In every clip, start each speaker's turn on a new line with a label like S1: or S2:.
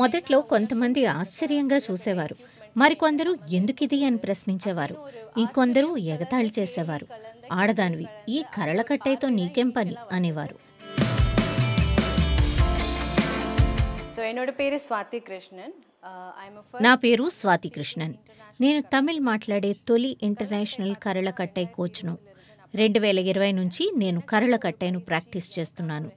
S1: మొదట్లో కొంతమంది ఆశ్చర్యంగా చూసేవారు మరికొందరు ఎందుకిది అని ప్రశ్నించేవారు ఇంకొందరు ఎగతాళి చేసేవారు ఆడదానివి ఈ కరళ కట్టయితో నీకేం పని అనేవారు
S2: uh, నా పేరు
S1: స్వాతి కృష్ణన్ నేను తమిళ్ మాట్లాడే తొలి ఇంటర్నేషనల్ కరళ కట్టై కోచ్ను రెండు వేల ఇరవై నుంచి నేను కరళ కట్టైను ప్రాక్టీస్ చేస్తున్నాను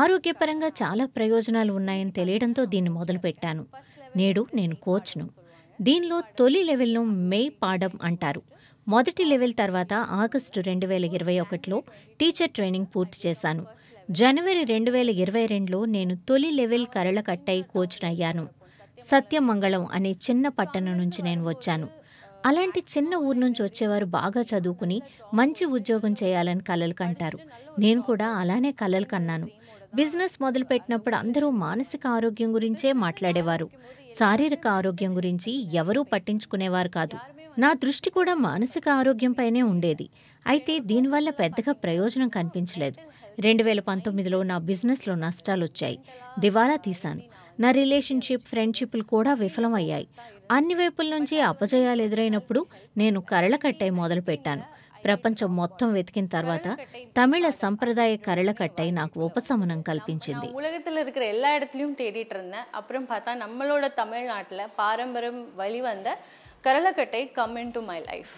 S1: ఆరోగ్యపరంగా చాలా ప్రయోజనాలు ఉన్నాయని తెలియడంతో దీన్ని మొదలుపెట్టాను నేడు నేను కోచ్ను దీనిలో తొలి లెవెల్ను మే పాడం అంటారు మొదటి లెవెల్ తర్వాత ఆగస్టు రెండు వేల ఇరవై ఒకటిలో టీచర్ ట్రైనింగ్ పూర్తి చేశాను జనవరి రెండు వేల ఇరవై రెండులో నేను తొలి లెవెల్ కరళ కట్టై కోచ్నయ్యాను సత్యమంగళం అనే చిన్న పట్టణం నుంచి నేను వచ్చాను అలాంటి చిన్న ఊరు నుంచి వచ్చేవారు బాగా చదువుకుని మంచి ఉద్యోగం చేయాలని కలలు కంటారు నేను కూడా అలానే కలలు కన్నాను బిజినెస్ మొదలుపెట్టినప్పుడు అందరూ మానసిక ఆరోగ్యం గురించే మాట్లాడేవారు శారీరక ఆరోగ్యం గురించి ఎవరూ పట్టించుకునేవారు కాదు నా దృష్టి కూడా మానసిక ఆరోగ్యంపైనే ఉండేది అయితే దీనివల్ల పెద్దగా ప్రయోజనం కనిపించలేదు రెండు వేల పంతొమ్మిదిలో నా బిజినెస్లో నష్టాలు వచ్చాయి దివాలా తీశాను నా రిలేషన్షిప్ ఫ్రెండ్షిప్లు కూడా విఫలమయ్యాయి అన్ని వైపుల నుంచి అపజయాలు ఎదురైనప్పుడు నేను కర్రల మొదలుపెట్టాను ప్రపంచం మొత్తం వెతికిన తర్వాత తమిళ సంప్రదాయ కరళకట్టై నాకు ఉపశమనం కల్పించింది
S2: உலகத்தில் இருக்கிற எல்லா இடத்துலையும் தேடிட்டு இருந்தேன் அப்புறம் பார்த்தா நம்மளோட தமிழ்நாட்டில் பாரம்பரியம் வழிவந்த கரளக்கட்டை come into my life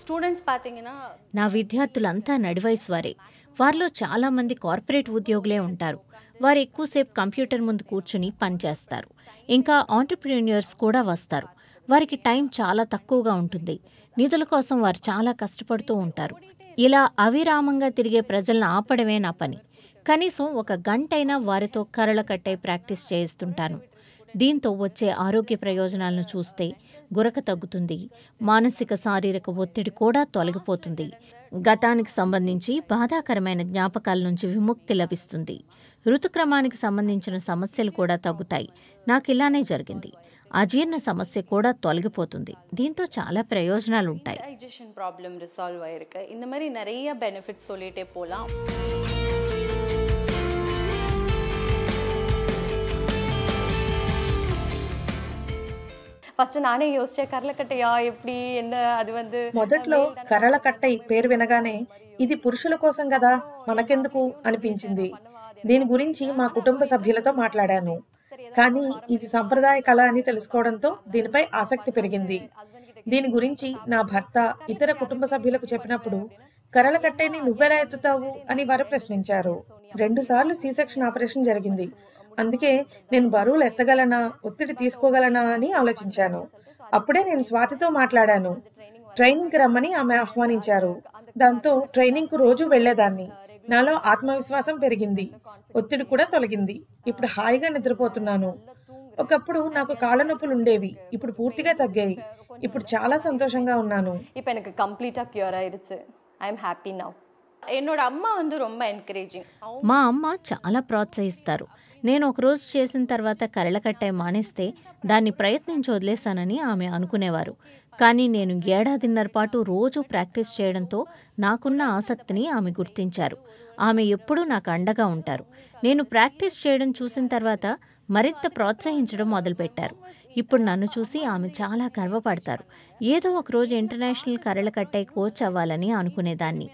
S2: students
S1: నా విద్యార్థులంతా వారే వారిలో చాలామంది కార్పొరేట్ ఉద్యోగులే ఉంటారు వారు ఎక్కువసేపు కంప్యూటర్ ముందు కూర్చుని పనిచేస్తారు ఇంకా ఆంటర్ప్రీనియర్స్ కూడా వస్తారు వారికి టైం చాలా తక్కువగా ఉంటుంది నిధుల కోసం వారు చాలా కష్టపడుతూ ఉంటారు ఇలా అవిరామంగా తిరిగే ప్రజలను ఆపడమే నా పని కనీసం ఒక గంటైనా వారితో కర్రలు కట్టే ప్రాక్టీస్ చేయిస్తుంటాను దీంతో వచ్చే ఆరోగ్య ప్రయోజనాలను చూస్తే గురక తగ్గుతుంది మానసిక శారీరక ఒత్తిడి కూడా తొలగిపోతుంది గతానికి సంబంధించి బాధాకరమైన జ్ఞాపకాల నుంచి విముక్తి లభిస్తుంది ఋతుక్రమానికి సంబంధించిన సమస్యలు కూడా తగ్గుతాయి నాకు ఇలానే జరిగింది అజీర్ణ సమస్య కూడా తొలగిపోతుంది దీంతో చాలా ప్రయోజనాలు ఉంటాయి
S2: ప్రాబ్లం రిసాల్వ్ ஆயிருக்கு இந்த மாதிரி நிறைய பெனிஃபிட்ஸ் சொல்லிட்டே போகலாம் ஃபர்ஸ்ட் நானே யோசிச்சேன் கரலக்கட்டையா எப்படி என்ன అది வந்து
S3: మొదట్లో కర్రలకట్టై పేరు వినగానే ఇది పురుషుల కోసం కదా మనకెందుకు అనిపించింది దీని గురించి మా కుటుంబ సభ్యులతో మాట్లాడాను కానీ ఇది సంప్రదాయ కళ అని తెలుసుకోవడంతో దీనిపై ఆసక్తి పెరిగింది దీని గురించి నా భర్త ఇతర కుటుంబ సభ్యులకు చెప్పినప్పుడు కర్రల కట్టేని నువ్వెలా ఎత్తుతావు అని వారు ప్రశ్నించారు రెండు సార్లు సెక్షన్ ఆపరేషన్ జరిగింది అందుకే నేను బరువులు ఎత్తగలనా ఒత్తిడి తీసుకోగలనా అని ఆలోచించాను అప్పుడే నేను స్వాతితో మాట్లాడాను ట్రైనింగ్కి రమ్మని ఆమె ఆహ్వానించారు దాంతో ట్రైనింగ్కు రోజు వెళ్లేదాన్ని నాలో ఆత్మవిశ్వాసం పెరిగింది ఒత్తిడి కూడా తొలగింది ఇప్పుడు హాయిగా నిద్రపోతున్నాను ఒకప్పుడు నాకు కాళ్ళ నొప్పులు ఉండేవి ఇప్పుడు పూర్తిగా తగ్గాయి ఇప్పుడు
S1: చాలా సంతోషంగా ఉన్నాను మా అమ్మ చాలా ప్రోత్సహిస్తారు నేను ఒకరోజు చేసిన తర్వాత కట్టే మానేస్తే దాన్ని ప్రయత్నించి వదిలేశానని ఆమె అనుకునేవారు కానీ నేను ఏడాదిన్నర పాటు రోజు ప్రాక్టీస్ చేయడంతో నాకున్న ఆసక్తిని ఆమె గుర్తించారు ఆమె ఎప్పుడూ నాకు అండగా ఉంటారు నేను ప్రాక్టీస్ చేయడం చూసిన తర్వాత మరింత ప్రోత్సహించడం మొదలుపెట్టారు ఇప్పుడు నన్ను చూసి ఆమె చాలా గర్వపడతారు ఏదో ఒకరోజు ఇంటర్నేషనల్ కర్రల కట్టే కోచ్ అవ్వాలని అనుకునేదాన్ని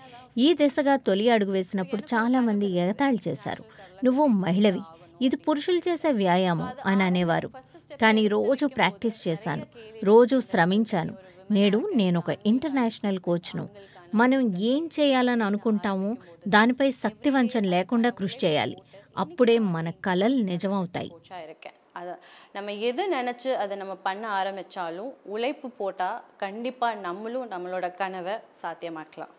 S1: ఈ దిశగా తొలి అడుగు వేసినప్పుడు చాలామంది ఎగతాళి చేశారు నువ్వు మహిళవి ఇది పురుషులు చేసే వ్యాయామం అని అనేవారు కానీ రోజు ప్రాక్టీస్ చేశాను రోజు శ్రమించాను నేడు నేను ఒక ఇంటర్నేషనల్ కోచ్ను మనం ఏం చేయాలని అనుకుంటామో దానిపై శక్తి వంచన లేకుండా కృషి చేయాలి అప్పుడే మన కలలు నిజమవుతాయి
S2: அதை நம்ம எது நினச்சி அதை நம்ம பண்ண ஆரம்பித்தாலும் உழைப்பு போட்டால் கண்டிப்பாக நம்மளும் நம்மளோட கனவை சாத்தியமாக்கலாம்